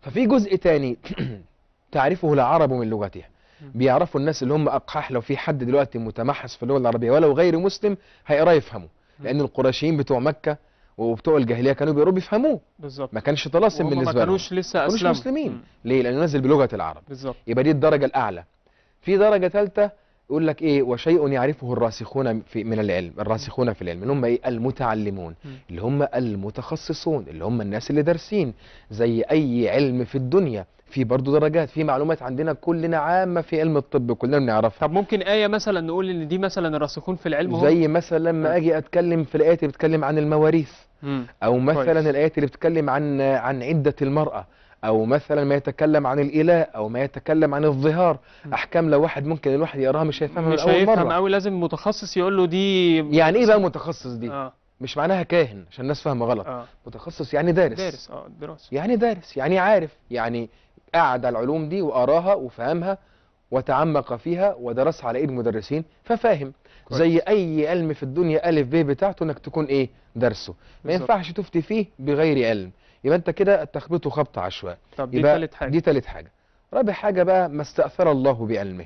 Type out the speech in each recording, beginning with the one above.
ففي جزء تاني تعرفه العرب من لغتها بيعرفوا الناس اللي هم أقحاح لو في حد دلوقتي متمحص في اللغة العربية ولو غير مسلم هيقرا يفهمه لأن القرشيين بتوع مكة وبتوع الجاهلية كانوا بيقروا بيفهموه بالظبط ما كانش طلاسم بالنسبة لهم ما كانوش لسه أسلموا مسلمين ليه؟ لأنه نزل بلغة العرب بالظبط يبقى دي الدرجة الأعلى في درجة ثالثة يقول لك ايه وشيء يعرفه الراسخون في من العلم الراسخون في العلم اللي هم ايه المتعلمون اللي هم المتخصصون اللي هم الناس اللي دارسين زي اي علم في الدنيا في برضه درجات في معلومات عندنا كلنا عامه في علم الطب كلنا بنعرفها طب ممكن ايه مثلا نقول ان دي مثلا الراسخون في العلم هم زي مثلا لما اجي اتكلم في الايات اللي بتتكلم عن المواريث او مثلا الايات اللي بتتكلم عن عن عده المراه او مثلا ما يتكلم عن الاله او ما يتكلم عن الظهار احكام لو واحد ممكن الواحد يقراها مش هيفهمها مش هيفهم قوي لازم متخصص يقول له دي يعني ايه بقى متخصص دي آه. مش معناها كاهن عشان الناس فاهمه غلط آه. متخصص يعني دارس دارس اه دراسه يعني دارس يعني عارف يعني قعد على العلوم دي وقراها وفهمها وتعمق فيها ودرسها على ايد مدرسين ففاهم زي اي علم في الدنيا الف ب بتاعته انك تكون ايه درسه ما ينفعش تفتي فيه بغير علم يبقى انت كده تخبطه خبط عشواء طب دي ثالث حاجه دي ثالث حاجه رابع حاجه بقى ما استاثر الله بعلمه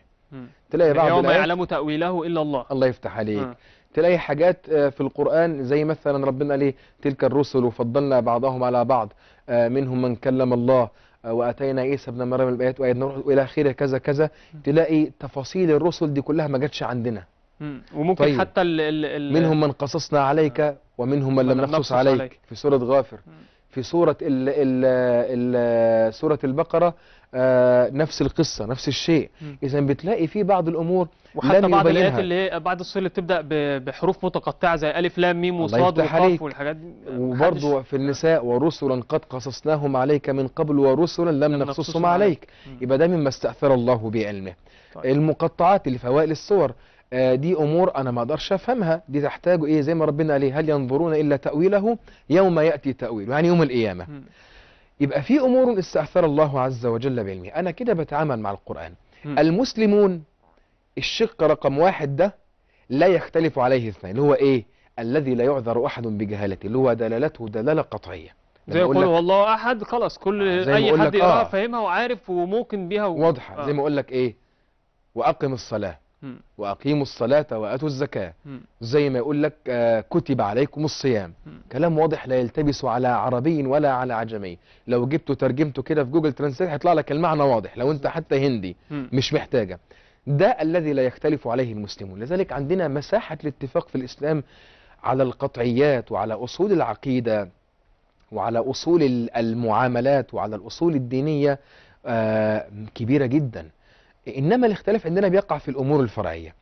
تلاقي يعني بعض يوم يعلم تاويله الا الله الله يفتح عليك م. تلاقي حاجات آه، في القرآن زي مثلا ربنا قال ايه تلك الرسل وفضلنا بعضهم على بعض آه، منهم من كلم الله آه، واتينا عيسى ابن مريم الايات وايدنا روح الى اخره كذا كذا تلاقي تفاصيل الرسل دي كلها ما جاتش عندنا وممكن طيب. حتى ال ال ال منهم من قصصنا عليك ومنهم من لم نقصص عليك, عليك في سوره غافر في سورة ال ال ال سورة البقرة آه نفس القصة نفس الشيء إذا بتلاقي في بعض الأمور وحتى لم بعض الآيات اللي هي بعض الصور اللي بتبدأ بحروف متقطعة زي ألف لام ميم وصاد وقاف والحاجات دي وبرضه في النساء ورسلا قد قصصناهم عليك من قبل ورسلا لم, لم نقصصهم عليك يبقى ده مما استأثر الله بعلمه طيب. المقطعات اللي في أوائل الصور آه، دي امور انا ما اقدرش افهمها دي تحتاج ايه زي ما ربنا قال هل ينظرون الا تاويله يوم ياتي تاويله يعني يوم القيامه يبقى في امور استاثر الله عز وجل بعلمه انا كده بتعامل مع القران المسلمون الشق رقم واحد ده لا يختلف عليه اثنين اللي هو ايه الذي لا يعذر احد بجهالته اللي هو دلالته دلاله قطعيه زي ما يقول والله احد خلاص كل آه، اي حد يقراها آه فاهمها وعارف وممكن بيها و... واضحه آه زي ما اقول لك ايه واقم الصلاه واقيموا الصلاه واتوا الزكاه زي ما يقول لك آه، كتب عليكم الصيام كلام واضح لا يلتبس على عربي ولا على عجمي لو جبته ترجمته كده في جوجل ترانسليت هيطلع لك المعنى واضح لو انت حتى هندي مش محتاجه ده الذي لا يختلف عليه المسلمون لذلك عندنا مساحه الاتفاق في الاسلام على القطعيات وعلى اصول العقيده وعلى اصول المعاملات وعلى الاصول الدينيه آه، كبيره جدا إنما الاختلاف عندنا بيقع في الأمور الفرعية